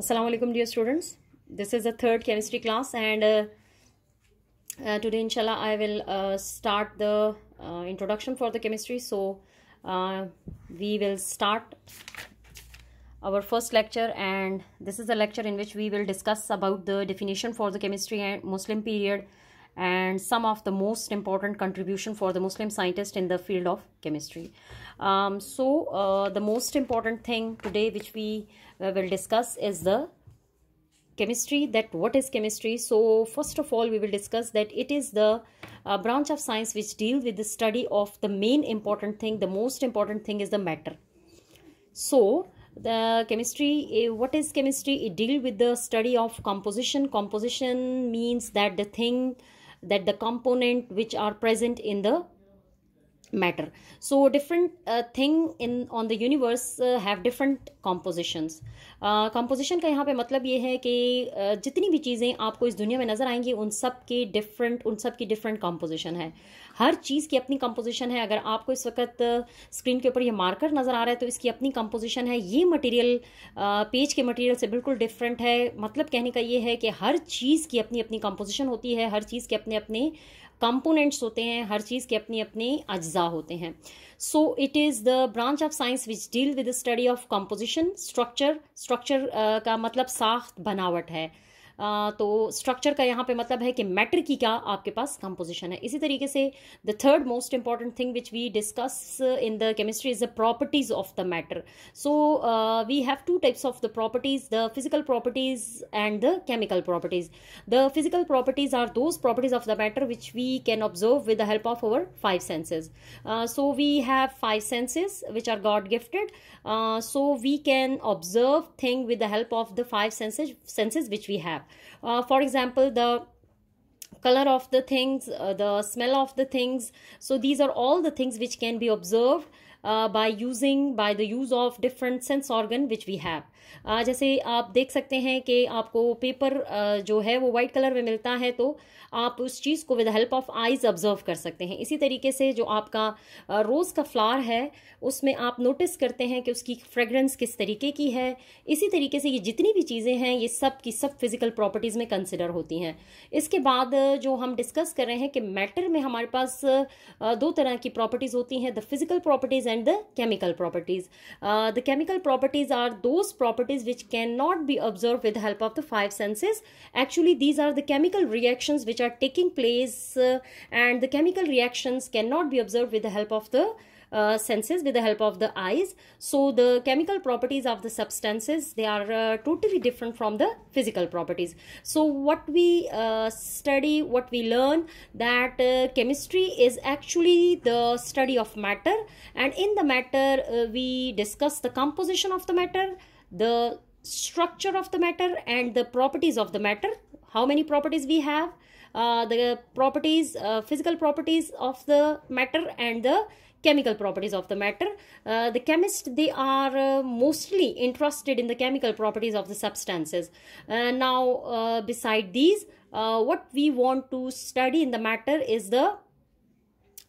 Assalamualaikum dear students. This is the third chemistry class and uh, uh, today inshallah I will uh, start the uh, introduction for the chemistry. So uh, we will start our first lecture and this is a lecture in which we will discuss about the definition for the chemistry and Muslim period and some of the most important contribution for the Muslim scientist in the field of chemistry. Um, so uh, the most important thing today which we uh, will discuss is the chemistry that what is chemistry so first of all we will discuss that it is the uh, branch of science which deal with the study of the main important thing the most important thing is the matter so the chemistry eh, what is chemistry it deal with the study of composition composition means that the thing that the component which are present in the matter so different uh, thing in on the universe uh, have different compositions uh, composition uh, का यहाँ पे मतलब ये है कि uh, जितनी भी चीज़ें आपको इस दुनिया में नज़र आएंगी उन सब के डिफरेंट उन सब की डिफरेंट composition है हर चीज़ की अपनी कंपोजिशन है अगर आपको इस वक्त स्क्रीन uh, के ऊपर ये मार्कर नज़र आ रहा है तो इसकी अपनी कंपोजिशन है ये मटेरियल पेज uh, के मटेरियल से बिल्कुल डिफरेंट है मतलब कहने का ये है कि हर चीज़ की अपनी अपनी कंपोजिशन होती है हर चीज़ के अपने अपने कंपोनेंट्स होते हैं हर चीज़ के अपनी अपनी अज्जा होते हैं so it is the branch of science which deal with study of composition structure structure का मतलब साख्त बनावट है तो स्ट्रक्चर का यहाँ पे मतलब है कि मैटर की क्या आपके पास कंपोजिशन है इसी तरीके से the third most important thing which we discuss in the chemistry is the properties of the matter so we have two types of the properties the physical properties and the chemical properties the physical properties are those properties of the matter which we can observe with the help of our five senses so we have five senses which are God gifted so we can observe thing with the help of the five senses five senses senses uh, for example the color of the things uh, the smell of the things so these are all the things which can be observed uh, by using by the use of different sense organ which we have uh, जैसे आप देख सकते हैं कि आपको paper uh, जो है वो वाइट कलर में मिलता है तो आप उस चीज़ को with help of eyes observe कर सकते हैं इसी तरीके से जो आपका uh, रोज़ का फ्लावर है उसमें आप नोटिस करते हैं कि उसकी फ्रेगरेंस किस तरीके की है इसी तरीके से ये जितनी भी चीज़ें हैं ये सब की सब फिज़िकल प्रॉपर्टीज़ में कंसिडर होती हैं इसके बाद uh, जो हम डिस्कस कर रहे हैं कि मैटर में हमारे पास uh, दो तरह की प्रॉपर्टीज़ होती हैं the physical properties and the chemical properties. Uh, the chemical properties are those properties which cannot be observed with the help of the five senses. Actually, these are the chemical reactions which are taking place uh, and the chemical reactions cannot be observed with the help of the uh, senses with the help of the eyes so the chemical properties of the substances they are uh, totally different from the physical properties so what we uh, study what we learn that uh, chemistry is actually the study of matter and in the matter uh, we discuss the composition of the matter the structure of the matter and the properties of the matter how many properties we have uh, the properties uh, physical properties of the matter and the chemical properties of the matter. Uh, the chemists, they are uh, mostly interested in the chemical properties of the substances. Uh, now, uh, beside these, uh, what we want to study in the matter is the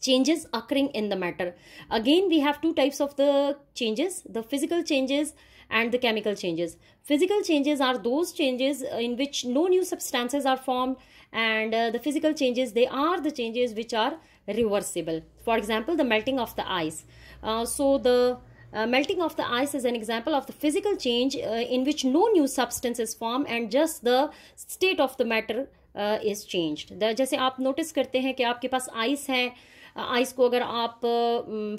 changes occurring in the matter. Again, we have two types of the changes, the physical changes and the chemical changes. Physical changes are those changes in which no new substances are formed and uh, the physical changes, they are the changes which are reversible. For example, the melting of the ice. Uh, so the uh, melting of the ice is an example of the physical change uh, in which no new substance is formed and just the state of the matter is change जैसे आप notice करते हैं कि आपके पास ice है ice को अगर आप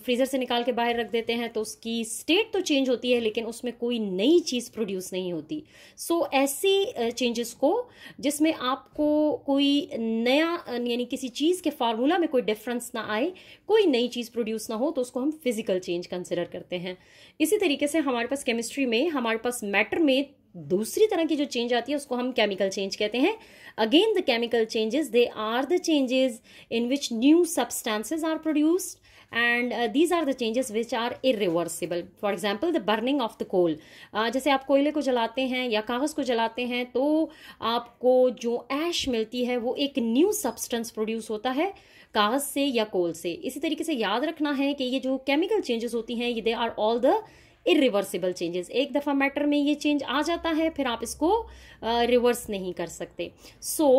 फ्रीज़र से निकाल के बाहर रख देते हैं तो उसकी स्टेट तो चेंज होती है लेकिन उसमें कोई नई चीज़ प्रोड्यूस नहीं होती सो so, ऐसी चेंजेस को जिसमें आपको कोई नया यानी किसी चीज़ के फार्मूला में कोई डिफरेंस ना आए कोई नई चीज़ प्रोड्यूस ना हो तो उसको हम फिज़िकल चेंज कंसिडर करते हैं इसी तरीके से हमारे पास केमिस्ट्री में हमारे पास मैटर में दूसरी तरह की जो चेंज आती है उसको हम केमिकल चेंज कहते हैं again the chemical changes they are the changes in which new substances are produced and these are the changes which are irreversible for example the burning of the coal जैसे आप कोयले को जलाते हैं या कागज़ को जलाते हैं तो आपको जो ऐश मिलती है वो एक न्यू सब्सटेंस प्रोड्यूस होता है कागज़ से या कोल से इसी तरीके से याद रखना है कि ये जो केमिकल चेंजेस होती हैं ये they are all the irreversible changes एक दफ़ा मैटर में ये चेंज आ जाता है फिर आप इसको रिवर्स uh, नहीं कर सकते सो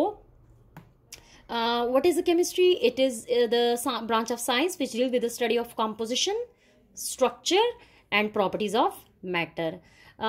what is the chemistry it is uh, the branch of science which deal with the study of composition structure and properties of matter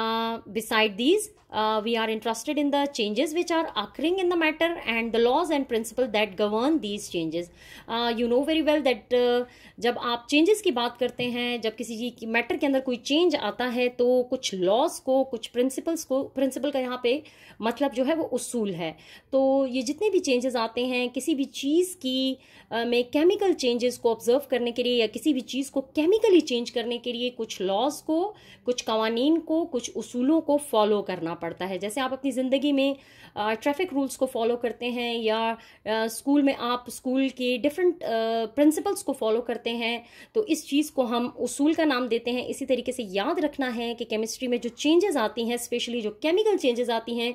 uh, beside these Uh, we are interested in the changes which are occurring in the matter and the laws and principle that govern these changes. Uh, you know very well that uh, जब आप changes की बात करते हैं जब किसी की matter के अंदर कोई change आता है तो कुछ laws को कुछ principles को principle का यहाँ पे मतलब जो है वो उसूल है तो ये जितने भी changes आते हैं किसी भी चीज़ की uh, में chemical changes को observe करने के लिए या किसी भी चीज़ को chemically change करने के लिए कुछ laws को कुछ कवानीन को कुछ उसूलों को follow करना पड़ता है जैसे आप अपनी ज़िंदगी में ट्रैफिक रूल्स को फॉलो करते हैं या स्कूल में आप स्कूल के डिफरेंट प्रिंसिपल्स को फॉलो करते हैं तो इस चीज़ को हम उसूल का नाम देते हैं इसी तरीके से याद रखना है कि केमिस्ट्री में जो चेंजेस आती हैं स्पेशली जो केमिकल चेंजेस आती हैं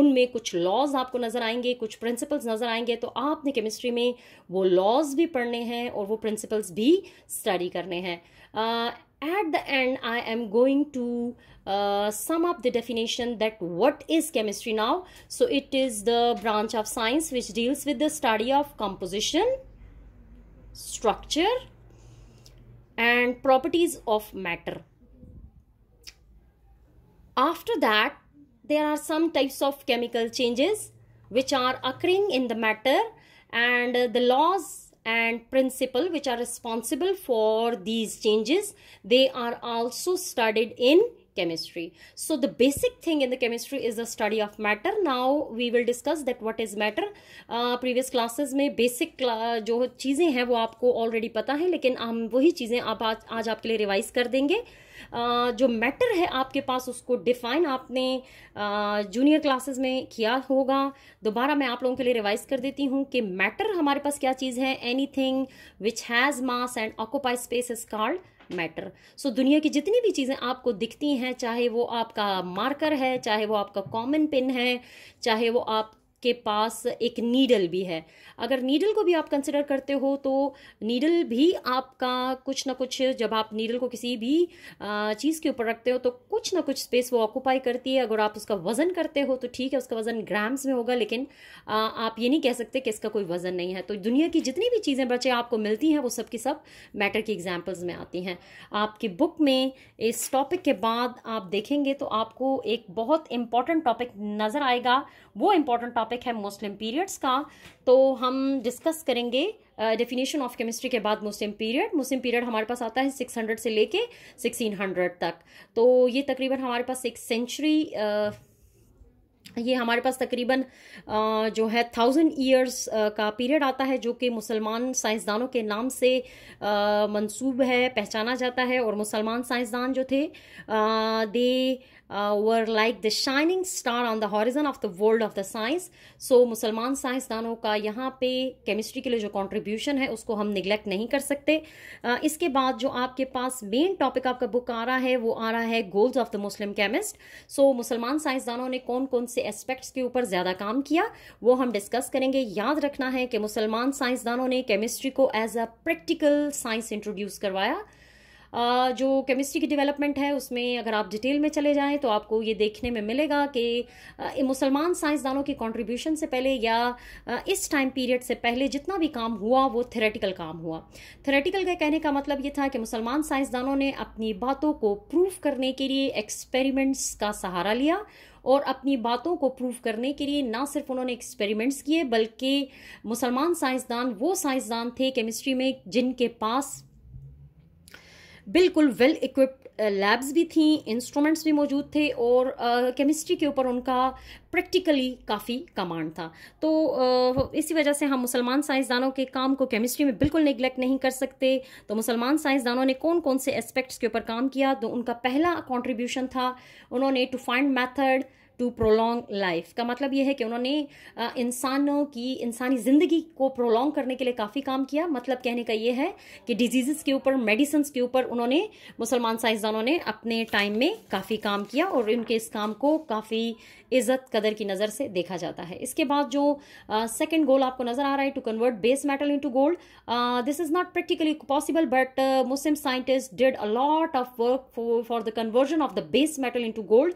उनमें कुछ लॉज आपको नज़र आएंगे कुछ प्रिंसिपल्स नज़र आएंगे तो आपने केमिस्ट्री में वो लॉज भी पढ़ने हैं और वो प्रिंसिपल्स भी स्टडी करने हैं at the end i am going to uh, sum up the definition that what is chemistry now so it is the branch of science which deals with the study of composition structure and properties of matter after that there are some types of chemical changes which are occurring in the matter and the laws and principal which are responsible for these changes they are also studied in chemistry so the basic thing in the chemistry is the study of matter now we will discuss that what is matter previous uh, classes में basic uh, jo cheeze hain wo aapko already pata hai lekin hum wahi cheeze aap aaj aapke liye revise kar denge देंगे जो matter है आपके पास उसको define आपने junior classes में किया होगा दोबारा मैं आप लोगों के लिए रिवाइज कर देती हूँ कि मैटर हमारे पास क्या चीज़ है anything which has mass and occupy space is called matter so so, दुनिया की जितनी भी चीज़ें आपको दिखती हैं चाहे वो आपका मार्कर है चाहे वो आपका कॉमन पिन है चाहे वो आप के पास एक नीडल भी है अगर नीडल को भी आप कंसिडर करते हो तो नीडल भी आपका कुछ ना कुछ जब आप नीडल को किसी भी चीज़ के ऊपर रखते हो तो कुछ ना कुछ स्पेस वो ऑक्यूपाई करती है अगर आप उसका वज़न करते हो तो ठीक है उसका वज़न ग्राम्स में होगा लेकिन आप ये नहीं कह सकते कि इसका कोई वज़न नहीं है तो दुनिया की जितनी भी चीज़ें बच्चे आपको मिलती हैं वो सब की सब मैटर की एग्जाम्पल्स में आती हैं आपकी बुक में इस टॉपिक के बाद आप देखेंगे तो आपको एक बहुत इंपॉर्टेंट टॉपिक नज़र आएगा वो इम्पॉर्टेंट टॉपिक टॉपिक है मुस्लिम पीरियड्स का तो हम डिस्कस करेंगे डेफिनेशन ऑफ केमिस्ट्री के बाद मुस्लिम पीरियड मुस्लिम पीरियड हमारे पास आता है 600 से लेके 1600 तक तो ये तकरीबन हमारे पास एक सेंचुरी ये हमारे पास तकरीबन जो है थाउजेंड ईयर्स का पीरियड आता है जो कि मुसलमान साइंसदानों के नाम से मंसूब है पहचाना जाता है और मुसलमान साइंसदान जो थे they were like the shining star on the horizon of the world of the science so मुसलमान साइंसदानों का यहाँ पे केमिस्ट्री के लिए जो कॉन्ट्रीब्यूशन है उसको हम निगलेक्ट नहीं कर सकते इसके बाद जो आपके पास मेन टॉपिक आपका बुक आ रहा है वो आ रहा है goals of the Muslim chemist so मुसलमान साइंसदानों ने कौन कौन से एस्पेक्ट्स के ऊपर ज़्यादा काम किया वो हम डिस्कस करेंगे याद रखना है कि मुसलमान साइंसदानों ने केमिस्ट्री को as a practical science introduce करवाया जो केमिस्ट्री की डेवलपमेंट है उसमें अगर आप डिटेल में चले जाएं तो आपको ये देखने में मिलेगा कि मुसलमान साइंसदानों की कंट्रीब्यूशन से पहले या इस टाइम पीरियड से पहले जितना भी काम हुआ वो थेरेटिकल काम हुआ थेरेटिकल का कहने का मतलब ये था कि मुसलमान साइंसदानों ने अपनी बातों को प्रूफ करने के लिए एक्सपेरिमेंट्स का सहारा लिया और अपनी बातों को प्रूव करने के लिए ना सिर्फ उन्होंने एक्सपेरिमेंट्स किए बल्कि मुसलमान साइंसदान वो साइंसदान थे केमिस्ट्री में जिनके पास बिल्कुल वेल इक्विप्ड लैब्स भी थी इंस्ट्रूमेंट्स भी मौजूद थे और केमिस्ट्री के ऊपर उनका प्रैक्टिकली काफ़ी कमांड था तो इसी वजह से हम मुसलमान साइंसदानों के काम को केमिस्ट्री में बिल्कुल निगलेक्ट नहीं कर सकते तो मुसलमान साइंसदानों ने कौन कौन से एस्पेक्ट्स के ऊपर काम किया तो उनका पहला कॉन्ट्रीब्यूशन था उन्होंने to find method to prolong life का मतलब ये है कि उन्होंने इंसानों की इंसानी ज़िंदगी को प्रोलॉन्ग करने के लिए काफ़ी काम किया मतलब कहने का ये है कि डिजीज़ के ऊपर मेडिसन्स के ऊपर उन्होंने मुसलमान साइंसदानों ने अपने टाइम में काफ़ी काम किया और उनके इस काम को काफ़ी इज़्ज़त कदर की नज़र से देखा जाता है इसके बाद जो सेकेंड गोल आपको नज़र आ रहा है to convert base metal into gold this is not practically possible but Muslim scientist did a lot of work for the conversion of the base metal into gold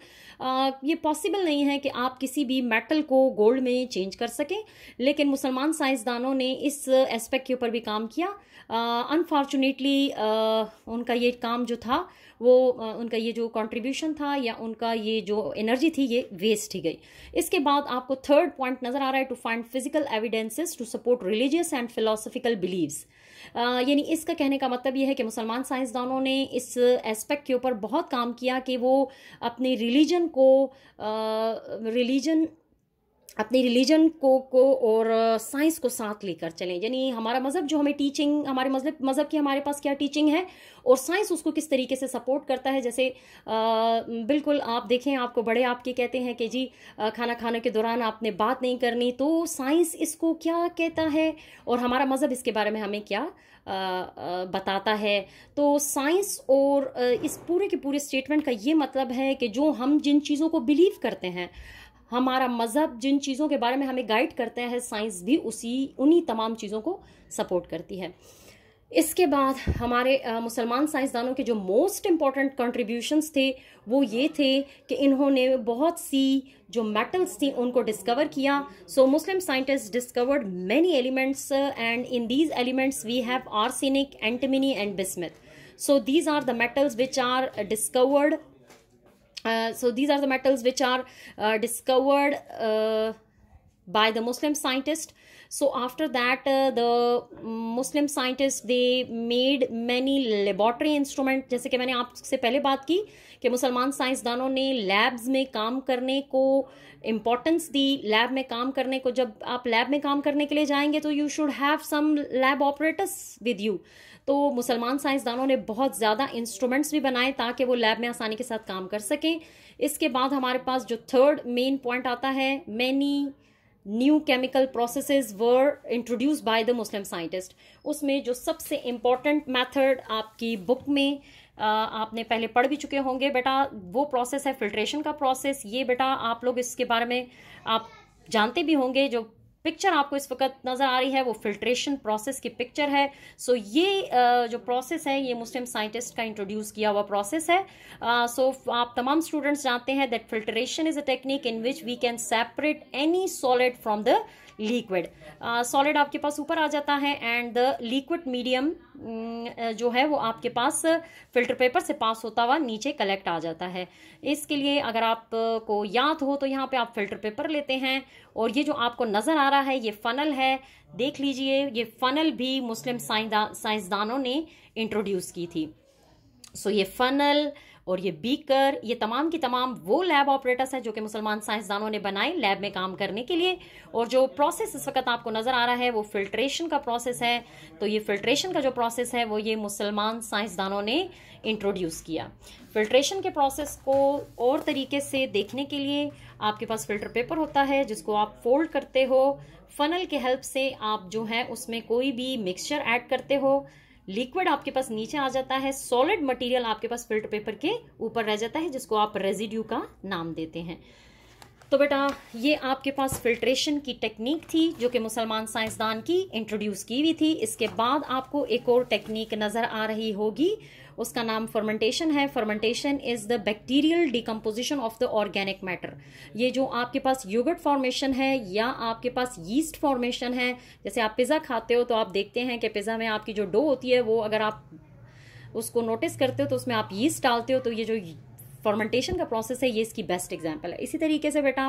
ये पॉसिबल पॉसिबल नहीं है कि आप किसी भी मेटल को gold में change कर सकें लेकिन मुसलमान साइंसदानों ने इस एस्पेक्ट के ऊपर भी काम किया अनफॉर्चुनेटली uh, uh, उनका ये काम जो था वो uh, उनका ये जो कंट्रीब्यूशन था या उनका ये जो एनर्जी थी ये वेस्ट ही गई इसके बाद आपको थर्ड पॉइंट नज़र आ रहा है to find physical evidences to support religious and philosophical believes यानी इसका कहने का मतलब यह है कि मुसलमान साइंसदानों ने इस एस्पेक्ट के ऊपर बहुत काम किया कि वो अपने रिलीजन को रिलीजन अपने रिलीजन को को और साइंस को साथ लेकर चलें यानी हमारा मज़हब जो हमें टीचिंग हमारे मज़हब मज़हब की हमारे पास क्या टीचिंग है और साइंस उसको किस तरीके से सपोर्ट करता है जैसे आ, बिल्कुल आप देखें आपको बड़े आपके कहते हैं कि जी आ, खाना खाने के दौरान आपने बात नहीं करनी तो साइंस इसको क्या कहता है और हमारा मज़हब इसके बारे में हमें क्या आ, आ, बताता है तो साइंस और इस पूरे के पूरे स्टेटमेंट का ये मतलब है कि जो हम जिन चीज़ों को बिलीव करते हैं हमारा मज़हब जिन चीज़ों के बारे में हमें गाइड करते हैं साइंस भी उसी उन्हीं तमाम चीज़ों को सपोर्ट करती है इसके बाद हमारे मुसलमान साइंसदानों के जो मोस्ट इम्पॉर्टेंट कंट्रीब्यूशंस थे वो ये थे कि इन्होंने बहुत सी जो मेटल्स थी उनको डिस्कवर किया so Muslim scientist discovered many elements and in these elements we have arsenic antimony and bismuth so these are the metals which are discovered Uh, so these are the metals which are uh, discovered uh, by the Muslim scientist so after that uh, the mm, muslim scientists they made many laboratory instrument जैसे कि मैंने आपसे पहले बात की कि मुसलमान साइंसदानों ने लैब्स में काम करने को इम्पोर्टेंस दी लैब में काम करने को जब आप लैब में काम करने के लिए जाएंगे तो you should have some lab operators with you तो मुसलमान साइंसदानों ने बहुत ज़्यादा इंस्ट्रूमेंट्स भी बनाए ताकि वो लैब में आसानी के साथ काम कर सकें इसके बाद हमारे पास जो थर्ड मेन पॉइंट आता है many new chemical process were introduced by the Muslim scientist उसमें जो सबसे इम्पॉर्टेंट मैथड आपकी बुक में आपने पहले पढ़ भी चुके होंगे बेटा वो प्रोसेस है फिल्ट्रेशन का प्रोसेस ये बेटा आप लोग इसके बारे में आप जानते भी होंगे जो पिक्चर आपको इस वक्त नज़र आ रही है वो फिल्ट्रेशन प्रोसेस की पिक्चर है सो so, ये जो प्रोसेस है ये मुस्लिम साइंटिस्ट का इंट्रोड्यूस किया हुआ प्रोसेस है सो so, आप तमाम स्टूडेंट्स जानते हैं that filtration is a technique in which we can separate any solid from the liquid solid आपके पास ऊपर आ जाता है एंड द लिक्विड मीडियम जो है वो आपके पास फिल्टर पेपर से पास होता हुआ नीचे कलेक्ट आ जाता है इसके लिए अगर आपको याद हो तो यहाँ पे आप फिल्टर पेपर लेते हैं और ये जो आपको नज़र आ रहा है ये फनल है देख लीजिए ये फनल भी मुस्लिम साइंसदानों ने इंट्रोड्यूस की थी सो so, ये फनल और ये बीकर ये तमाम की तमाम वो लैब ऑपरेटर्स हैं जो कि मुसलमान साइंसदानों ने बनाए लैब में काम करने के लिए और जो प्रोसेस इस वक्त आपको नज़र आ रहा है वो फिल्ट्रेशन का प्रोसेस है तो ये फिल्ट्रेशन का जो प्रोसेस है वो ये मुसलमान साइंसदानों ने इंट्रोड्यूस किया फिल्ट्रेशन के प्रोसेस को और तरीके से देखने के लिए आपके पास फिल्टर पेपर होता है जिसको आप फोल्ड करते हो फनल के हेल्प से आप जो है उसमें कोई भी मिक्सचर ऐड करते हो लिक्विड आपके पास नीचे आ जाता है सॉलिड मटेरियल आपके पास फिल्टर पेपर के ऊपर रह जाता है जिसको आप रेजिड्यू का नाम देते हैं तो बेटा ये आपके पास फिल्ट्रेशन की टेक्निक थी जो कि मुसलमान साइंसदान की इंट्रोड्यूस की हुई थी इसके बाद आपको एक और टेक्निक नज़र आ रही होगी उसका नाम फर्मेंटेशन है fermentation is the bacterial decomposition of the organic matter ये जो आपके पास योगर्ट फॉर्मेशन है या आपके पास यीस्ट फॉर्मेशन है जैसे आप पिज़्ज़ा खाते हो तो आप देखते हैं कि पिज़्ज़ा में आपकी जो डो होती है वो अगर आप उसको नोटिस करते हो तो उसमें आप यीस्ट डालते हो तो ये जो फर्मेंटेशन का प्रोसेस है ये इसकी बेस्ट एग्जाम्पल है इसी तरीके से बेटा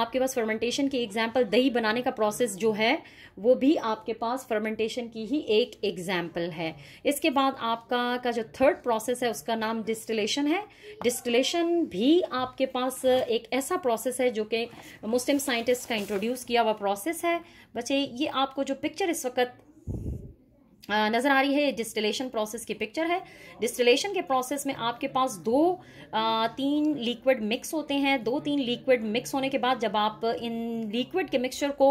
आपके पास फर्मेंटेशन की एग्जाम्पल दही बनाने का प्रोसेस जो है वो भी आपके पास फर्मेंटेशन की ही एक एग्जाम्पल है इसके बाद आपका का जो थर्ड प्रोसेस है उसका नाम डिस्टिलेशन है डिस्टिलेशन भी आपके पास एक ऐसा प्रोसेस है जो कि मुस्लिम साइंटिस्ट का इंट्रोड्यूस किया हुआ प्रोसेस है बच्चे ये आपको जो पिक्चर इस वक्त नज़र आ रही है डिस्टिलेशन प्रोसेस की पिक्चर है डिस्टिलेशन के प्रोसेस में आपके पास दो तीन लिक्विड मिक्स होते हैं दो तीन लिक्विड मिक्स होने के बाद जब आप इन लिक्विड के मिक्सचर को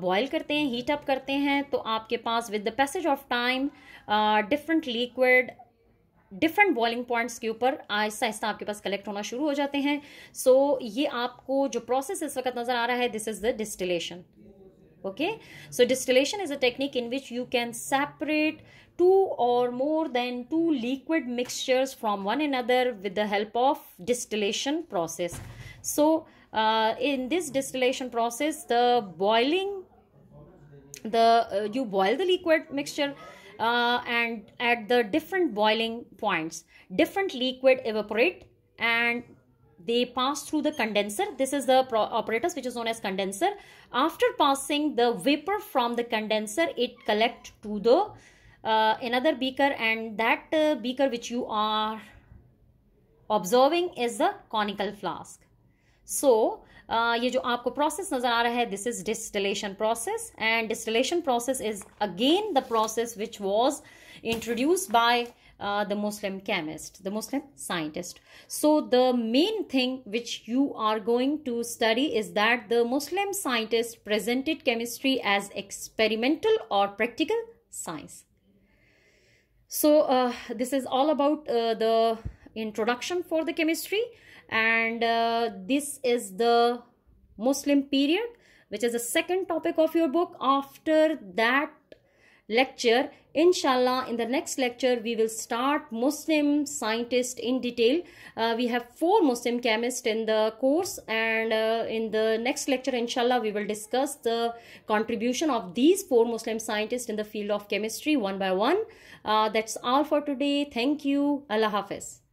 बॉयल करते हैं हीट अप करते हैं तो आपके पास with the passage of time different liquid different boiling points के ऊपर आहिस्ता आहिस्ता आपके पास कलेक्ट होना शुरू हो जाते हैं सो so, ये आपको जो प्रोसेस इस वक्त नज़र आ रहा है this is the distillation okay so distillation is a technique in which you can separate two or more than two liquid mixtures from one another with the help of distillation process so uh, in this distillation process the boiling the uh, you boil the liquid mixture uh, and at the different boiling points different liquid evaporate and they pass through the condenser. This is the apparatus which is known as condenser. After passing the vapor from the condenser, it collect to the uh, another beaker and that uh, beaker which you are observing is the conical flask. So, uh, ये जो आपको process नज़र आ रहा है this is distillation process and distillation process is again the process which was introduced by uh, the Muslim chemist, the Muslim scientist. So the main thing which you are going to study is that the Muslim scientist presented chemistry as experimental or practical science. So uh, this is all about uh, the introduction for the chemistry and uh, this is the Muslim period which is the second topic of your book. After that lecture. Inshallah, in the next lecture, we will start Muslim scientists in detail. Uh, we have four Muslim chemists in the course and uh, in the next lecture, inshallah, we will discuss the contribution of these four Muslim scientists in the field of chemistry one by one. Uh, that's all for today. Thank you. Allah Hafiz.